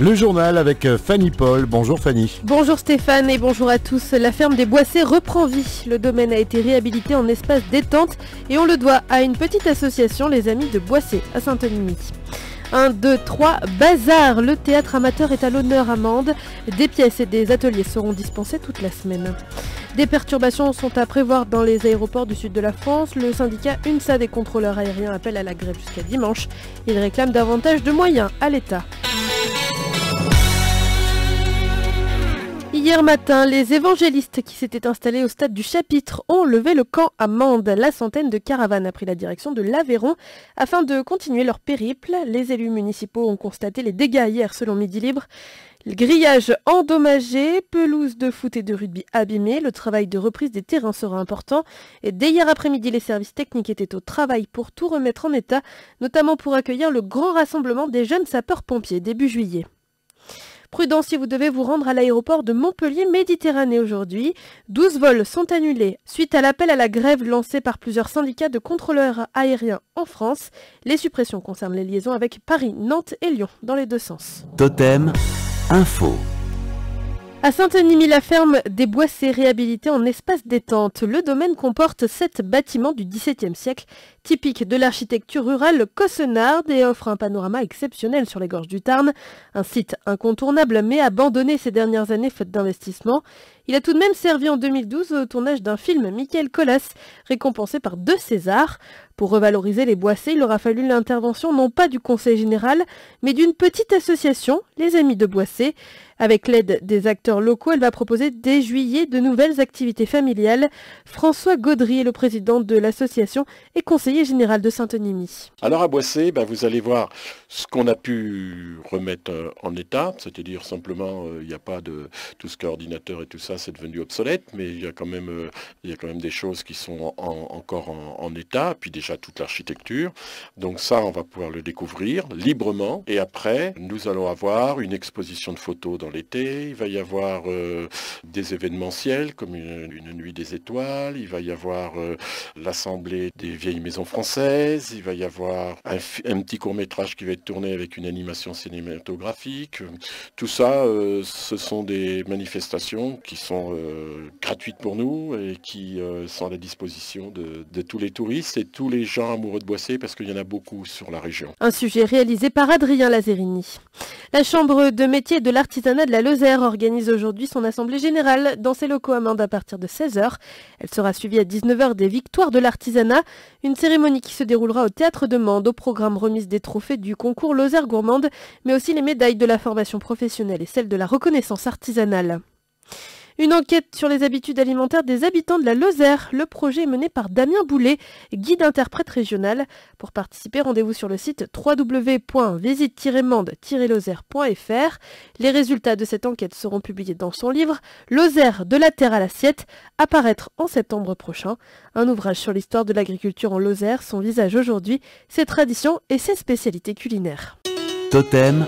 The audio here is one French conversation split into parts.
Le journal avec euh, Fanny Paul. Bonjour Fanny. Bonjour Stéphane et bonjour à tous. La ferme des Boissés reprend vie. Le domaine a été réhabilité en espace détente et on le doit à une petite association, les Amis de Boissé à Saint-Denis. 1, 2, 3, bazar Le théâtre amateur est à l'honneur amende. Des pièces et des ateliers seront dispensés toute la semaine. Des perturbations sont à prévoir dans les aéroports du sud de la France. Le syndicat UNSA des contrôleurs aériens appelle à la grève jusqu'à dimanche. Il réclame davantage de moyens à l'État. Hier matin, les évangélistes qui s'étaient installés au stade du chapitre ont levé le camp à Mende. La centaine de caravanes a pris la direction de l'Aveyron afin de continuer leur périple. Les élus municipaux ont constaté les dégâts hier selon Midi Libre. Grillage endommagé, pelouse de foot et de rugby abîmée, le travail de reprise des terrains sera important. Et dès hier après-midi, les services techniques étaient au travail pour tout remettre en état, notamment pour accueillir le grand rassemblement des jeunes sapeurs-pompiers début juillet. Prudent si vous devez vous rendre à l'aéroport de Montpellier Méditerranée aujourd'hui. 12 vols sont annulés suite à l'appel à la grève lancé par plusieurs syndicats de contrôleurs aériens en France. Les suppressions concernent les liaisons avec Paris, Nantes et Lyon dans les deux sens. Totem, info. À Saint-Denis, la ferme des bois s'est en espace détente. Le domaine comporte sept bâtiments du XVIIe siècle, typiques de l'architecture rurale cossenarde et offre un panorama exceptionnel sur les gorges du Tarn. Un site incontournable mais abandonné ces dernières années faute d'investissement. Il a tout de même servi en 2012 au tournage d'un film Michael Colas, récompensé par deux Césars. Pour revaloriser les Boissés, il aura fallu l'intervention non pas du Conseil général, mais d'une petite association, les Amis de Boissé. Avec l'aide des acteurs locaux, elle va proposer dès juillet de nouvelles activités familiales. François Gaudry est le président de l'association et conseiller général de Saint-Enimi. Alors à Boissé, bah, vous allez voir ce qu'on a pu remettre euh, en état, c'est-à-dire simplement, euh, il n'y a pas de tout ce qu'ordinateur et tout ça, c'est devenu obsolète, mais il y a quand même, euh, il y quand même des choses qui sont encore en, état, puis déjà toute l'architecture. Donc ça, on va pouvoir le découvrir librement. Et après, nous allons avoir une exposition de photos dans l'été, il va y avoir euh, des événementiels comme une, nuit des étoiles, il va y avoir euh, l'assemblée des vieilles maisons françaises, il va y avoir un, petit court métrage qui va être tourné avec une animation cinématographique. Tout ça, ce sont des manifestations qui sont euh, gratuites pour nous et qui euh, sont à la disposition de, tous les touristes et tous les gens amoureux de Boissé parce qu'il y en a beaucoup sur la région. Un sujet réalisé par Adrien Lazerini. La Chambre de métier de l'artisanat de la Lozère organise aujourd'hui son assemblée générale dans ses locaux à Mende à partir de 16h. Elle sera suivie à 19h des Victoires de l'artisanat, une cérémonie qui se déroulera au théâtre de Mende au programme remise des trophées du concours Lozère gourmande, mais aussi les médailles de la formation professionnelle et celle de la reconnaissance artisanale. Une enquête sur les habitudes alimentaires des habitants de la Lozère. Le projet est mené par Damien Boulet, guide interprète régional. Pour participer, rendez-vous sur le site wwwvisite mande lozèrefr Les résultats de cette enquête seront publiés dans son livre Lozère de la terre à l'assiette, apparaître en septembre prochain. Un ouvrage sur l'histoire de l'agriculture en Lozère, son visage aujourd'hui, ses traditions et ses spécialités culinaires. Totem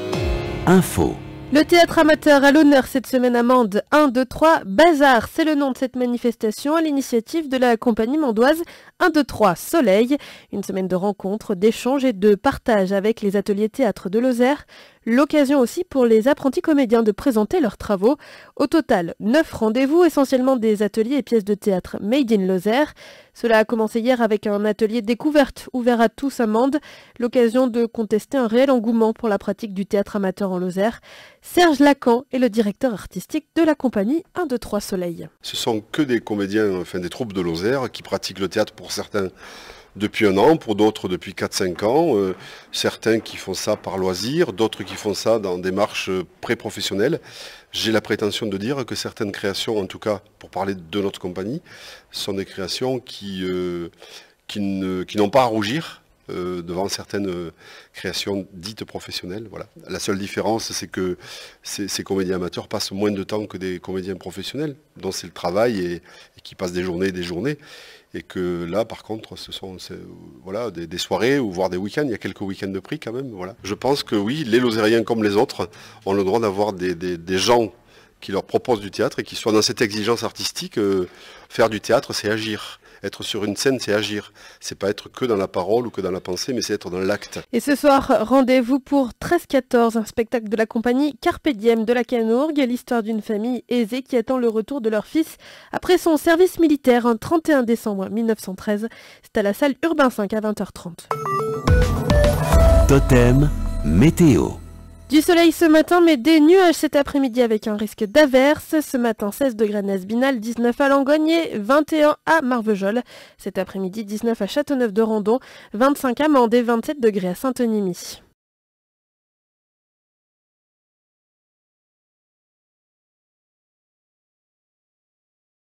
Info le théâtre amateur à l'honneur cette semaine à 1, 2, 3, Bazar, c'est le nom de cette manifestation à l'initiative de la compagnie mandoise 1, 2, 3, Soleil. Une semaine de rencontres, d'échanges et de partage avec les ateliers théâtre de Lozère l'occasion aussi pour les apprentis comédiens de présenter leurs travaux. Au total, neuf rendez-vous, essentiellement des ateliers et pièces de théâtre made in Lozère. Cela a commencé hier avec un atelier découverte ouvert à tous à Mende, l'occasion de contester un réel engouement pour la pratique du théâtre amateur en Lozère. Serge Lacan est le directeur artistique de la compagnie 1, 2, 3 Soleil. Ce sont que des comédiens, enfin des troupes de Lozère qui pratiquent le théâtre pour certains depuis un an, pour d'autres depuis 4-5 ans, euh, certains qui font ça par loisir, d'autres qui font ça dans des marches pré-professionnelles. J'ai la prétention de dire que certaines créations, en tout cas pour parler de notre compagnie, sont des créations qui, euh, qui n'ont pas à rougir euh, devant certaines euh, créations dites professionnelles. Voilà. La seule différence, c'est que ces, comédiens amateurs passent moins de temps que des comédiens professionnels, dont c'est le travail et, qui passent des journées et des journées. Et que là, par contre, ce sont voilà, des, soirées ou voire des week-ends. Il y a quelques week-ends de prix quand même. Voilà. Je pense que oui, les Lozériens comme les autres ont le droit d'avoir des, gens qui leur proposent du théâtre et qui soient dans cette exigence artistique. Euh, faire du théâtre, c'est agir. Être sur une scène, c'est agir. C'est pas être que dans la parole ou que dans la pensée, mais c'est être dans l'acte. Et ce soir, rendez-vous pour 13-14, un spectacle de la compagnie Carpédiem de la Canourgue, l'histoire d'une famille aisée qui attend le retour de leur fils après son service militaire un 31 décembre 1913. C'est à la salle Urbain 5 à 20h30. Totem météo. Du soleil ce matin, mais des nuages cet après-midi avec un risque d'averse. Ce matin, 16 degrés à Nasbinal, 19 à Langogne 21 à Marvejols. Cet après-midi, 19 à Châteauneuf-de-Randon, 25 à Mandé, 27 degrés à saint onimie